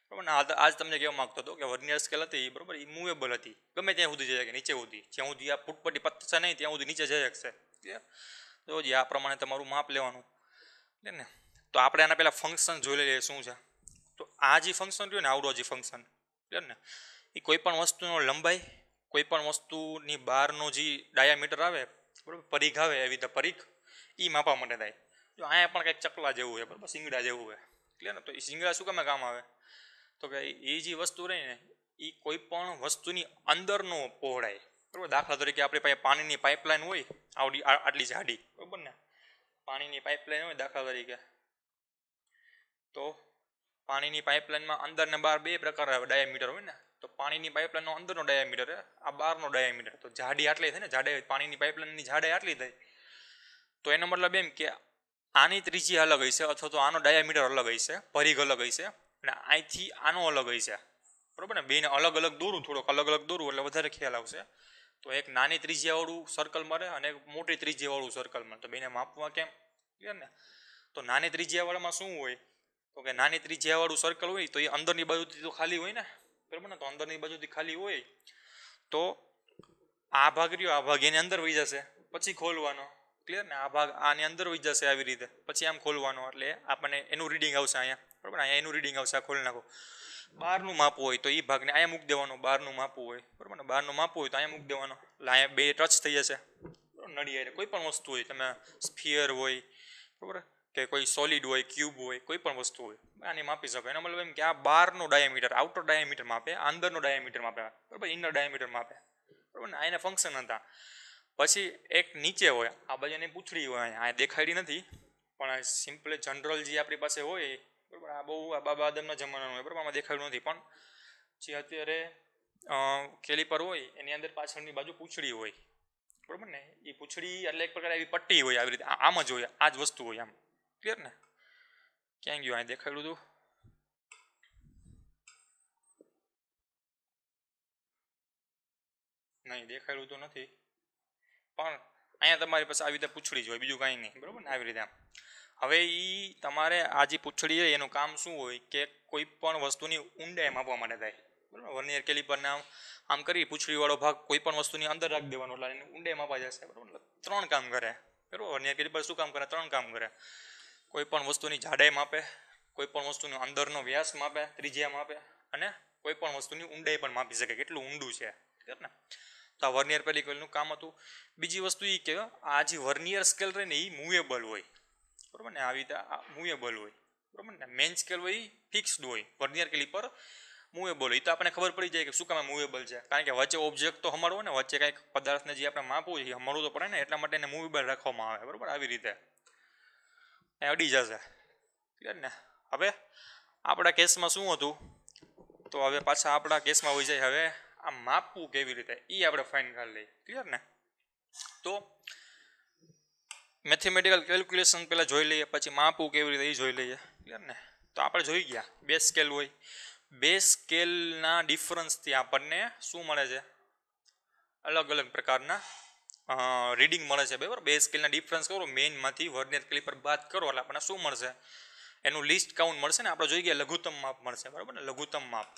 બરાબર આ આજ તમને કહેવા માગતો હતો કે વર્નિયર સ્કેલ હતી બરાબર એ મૂવેબલ હતી ગમે ત્યાં સુધી જઈ શકે નીચે સુધી જ્યાં સુધી આ ફૂટપટ્ટી પતશે નહીં ત્યાં સુધી નીચે જઈ શકશે તો જે આ પ્રમાણે તમારું માપ લેવાનું એટલે ને તો આપણે આના પહેલાં ફંક્શન જોઈ લઈએ શું છે તો આ જે ફંક્શન રહ્યું ને આવડો જે ફંક્શન ક્લિયર ને એ કોઈપણ વસ્તુનો લંબાઈ કોઈપણ વસ્તુની બહારનો જે ડાયામીટર આવે બરાબર પરીખ આવે એવી રીતે પરીખ એ માપવા માટે થાય જો અહીંયા પણ કંઈક ચકલા જેવું હોય બરાબર શિંગડા જેવું હોય ક્લિયર ને તો એ શિંગડા શું કામે કામ આવે તો કે એ જે વસ્તુ રહે ને એ કોઈ પણ વસ્તુની અંદરનો પહોળાય બરાબર દાખલા તરીકે આપણી પાસે પાણીની પાઇપલાઇન હોય આવડી આટલી જાડી બરાબર ને પાણીની પાઇપલાઇન હોય દાખલા તરીકે તો પાણીની પાઇપલાઇનમાં અંદર ને બહાર બે પ્રકાર ડાયામીટર હોય ને તો પાણીની પાઇપલાઇનનો અંદરનો ડાયામીટર આ બહારનો ડાયામીટર તો જાડી આટલી થાય ને જાડે પાણીની પાઇપલાઇનની જાડાઈ આટલી થાય તો એનો મતલબ એમ કે આની ત્રીજી અલગ હશે અથવા તો આનો ડાયામીટર અલગ હશે પરિઘ અલગ હશે અને અહીંથી આનો અલગ હોય છે બરાબર ને બેને અલગ અલગ દોરું થોડોક અલગ અલગ દોરું એટલે વધારે ખ્યાલ આવશે તો એક નાની ત્રિજ્યાવાળું સર્કલ મળે અને એક મોટી ત્રિજ્યાવાળું સર્કલ મળે તો બેને માપવા કેમ ક્લિયર ને તો નાની ત્રિજ્યાવાળામાં શું હોય તો કે નાની ત્રિજ્યાવાળું સર્કલ હોય તો એ અંદરની બાજુથી તો ખાલી હોય ને બરાબર ને તો અંદરની બાજુથી ખાલી હોય તો આ ભાગ રહ્યો આ ભાગ એની અંદર વહી જશે પછી ખોલવાનો ક્લિયર ને આ ભાગ આની અંદર વહી જશે આવી રીતે પછી આમ ખોલવાનો એટલે આપણને એનું રીડિંગ આવશે અહીંયા બરાબર અહીંયા એનું રીડિંગ આવશે આ ખોલી નાખો બારનું માપવું હોય તો એ ભાગને અહીંયા મૂકી દેવાનું બહારનું માપું હોય બરાબર ને બહારનું માપવું હોય તો અહીંયા મૂકી દેવાનો એટલે અહીંયા બે ટચ થઈ જશે નડિયાડે કોઈ પણ વસ્તુ હોય તમે સ્ફિયર હોય બરાબર કે કોઈ સોલિડ હોય ક્યુબ હોય કોઈ પણ વસ્તુ હોય આને માપી શકો એનો મતલબ એમ કે આ બારનો ડાયામીટર આઉટર ડાયામીટર માપે અંદરનો ડાયામીટર માપે બરાબર ઇનર ડાયામીટર માપે બરાબર ને આ ફંક્શન હતા પછી એક નીચે હોય આ બાજુ એની પૂંછડી હોય આ દેખાડી નથી પણ સિમ્પલ જનરલ જે આપણી પાસે હોય બરાબર આ બહુ આ બાબા આદમના જમાનાનું હોય બરાબર આમાં દેખાયું નથી પણ જે અત્યારે કેલી પર હોય એની અંદર પાછળની બાજુ પૂછડી હોય બરાબર ને એ પૂછડી એટલે એક પ્રકારે એવી પટ્ટી હોય આવી રીતે આમ જ હોય આ જ વસ્તુ હોય આમ ક્લિયર ને ક્યાં ગયું અહીંયા દેખાડ્યું હતું નહીં દેખાડ્યું તો નથી પણ અહીંયા તમારી પાસે આવી રીતે પૂછડી જ હોય બીજું કાંઈ નહીં બરાબર ને આવી રીતે આમ હવે એ તમારે આ જે પૂંછડી છે એનું કામ શું હોય કે કોઈ પણ વસ્તુની ઊંડાઈ માપવા માટે થાય બરાબર વર્નિયર કેલિપરના આમ આમ કરી પૂંછડીવાળો ભાગ કોઈ પણ વસ્તુની અંદર રાખી દેવાનો એટલે એની ઊંડાઈ માપવા જશે બરાબર એટલે ત્રણ કામ કરે બરાબર વર્નિયર પર શું કામ કરે ત્રણ કામ કરે કોઈ પણ વસ્તુની જાડાઈ માપે કોઈ પણ વસ્તુની અંદરનો વ્યાસ માપે ત્રિજ્યા માપે અને કોઈ પણ વસ્તુની ઊંડાઈ પણ માપી શકે કેટલું ઊંડું છે ને તો આ વર્નિયર પેલી પેલિકલનું કામ હતું બીજી વસ્તુ એ કે આ જે વર્નિયર સ્કેલ રહે ને એ મૂવેબલ હોય બરાબર ને આવી રીતે આ મૂવેબલ હોય બરાબર ને મેન સ્કેલ હોય એ ફિક્સ્ડ હોય વર્નિયર કેલી પર મૂવેબલ હોય તો આપણે ખબર પડી જાય કે શું કામ મૂવેબલ છે કારણ કે વચ્ચે ઓબ્જેક્ટ તો હમાડવો ને વચ્ચે કાંઈક પદાર્થને જે આપણે માપવું છે હમાડવું તો પડે ને એટલા માટે એને મૂવેબલ રાખવામાં આવે બરાબર આવી રીતે અડી જશે ક્લિયર ને હવે આપણા કેસમાં શું હતું તો હવે પાછા આપણા કેસમાં હોય જાય હવે આ માપવું કેવી રીતે એ આપણે ફાઇન કરી લઈએ ક્લિયર ને તો મેથેમેટિકલ કેલ્ક્યુલેશન પહેલાં જોઈ લઈએ પછી માપું કેવી રીતે એ જોઈ લઈએ ક્લિયર ને તો આપણે જોઈ ગયા બે સ્કેલ હોય બે સ્કેલના ડિફરન્સથી આપણને શું મળે છે અલગ અલગ પ્રકારના રીડિંગ મળે છે બરાબર બે સ્કેલના ડિફરન્સ કરો મેઇનમાંથી વર્નિયર ક્લિપર બાદ કરો એટલે આપણને શું મળશે એનું લિસ્ટ કાઉન્ટ મળશે ને આપણે જોઈ ગયા લઘુત્તમ માપ મળશે બરાબર ને લઘુત્તમ માપ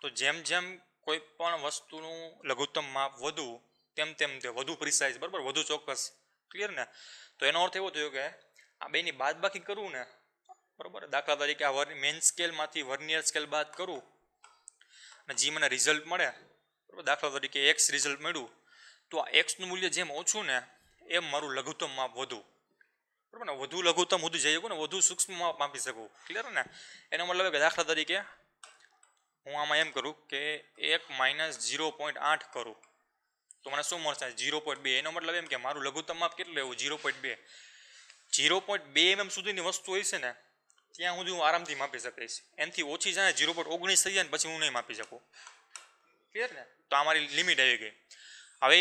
તો જેમ જેમ કોઈ પણ વસ્તુનું લઘુત્તમ માપ વધુ તેમ તેમ તે વધુ પ્રિસાઇઝ બરાબર વધુ ચોક્કસ ક્લિયર ને તો એનો અર્થ એવો થયો કે આ બેની બાદ બાકી કરવું ને બરોબર દાખલા તરીકે આ મેન સ્કેલમાંથી વર્નિયર સ્કેલ બાદ કરું અને જે મને રિઝલ્ટ મળે બરોબર દાખલા તરીકે એક્સ રિઝલ્ટ મળ્યું તો આ એક્સનું મૂલ્ય જેમ ઓછું ને એમ મારું લઘુત્તમ માપ વધુ બરાબર ને વધુ લઘુત્તમ વધુ જઈ શકું ને વધુ સૂક્ષ્મ માપ માપી શકું ક્લિયર ને એનો મતલબ કે દાખલા તરીકે હું આમાં એમ કરું કે એક માઇનસ ઝીરો પોઈન્ટ આઠ કરું તો મને શું મળશે જીરો પોઈન્ટ બે એનો મતલબ એમ કે મારું લઘુત્તમ માપ કેટલું લેવું ઝીરો પોઈન્ટ બે જીરો પોઈન્ટ બે એમએમ સુધીની વસ્તુ હોય છે ને ત્યાં સુધી હું આરામથી માપી શકીશ એનથી ઓછી જાય જીરો પોઈન્ટ ઓગણીસ થઈ જાય ને પછી હું નહીં માપી શકું ક્લિયર ને તો આ મારી લિમિટ આવી ગઈ હવે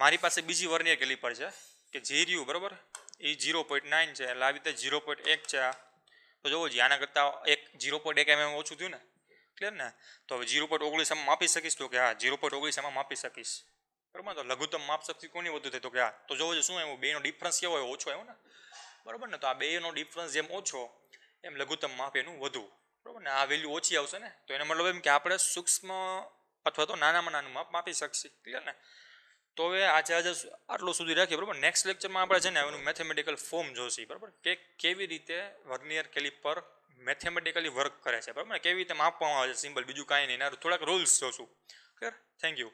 મારી પાસે બીજી વર્નિયર કેલિપર છે કે જે બરાબર એ જીરો પોઈન્ટ નાઇન છે એટલે આવી રીતે ઝીરો પોઈન્ટ એક છે આ તો જોવો જોઈએ આના કરતાં એક જીરો પોઈન્ટ એક એમ એમ ઓછું થયું ને ક્લિયર ને તો હવે ઝીરો પોઈન્ટ ઓગણીસ એમાં માપી શકીશ તો કે હા જીરો પોઈન્ટ ઓગણીસ એમાં માપી શકીશ બરોબર તો લઘુત્તમ માપશક્તિ કોની વધુ થઈ તો કે આ તો જોવો શું એવું બેનો ડિફરન્સ કેવો હોય ઓછો આવ્યો ને બરોબર ને તો આ બેનો ડિફરન્સ જેમ ઓછો એમ લઘુત્તમ માપ એનું વધુ બરોબર ને આ વેલ્યુ ઓછી આવશે ને તો એનો મતલબ એમ કે આપણે સૂક્ષ્મ અથવા તો નાનામાં નાનું માપ માપી શકશે ક્લિયર ને તો હવે આજે આજે આટલું સુધી રાખીએ બરાબર નેક્સ્ટ લેક્ચરમાં આપણે છે ને એનું મેથેમેટિકલ ફોર્મ જોશી બરાબર કે કેવી રીતે વર્નિયર કેલિપર મેથેમેટિકલી વર્ક કરે છે બરાબર કેવી રીતે માપવામાં આવે છે સિમ્બલ બીજું કાંઈ નહીં એના થોડાક રૂલ્સ જોશું ક્લિયર થેન્ક યુ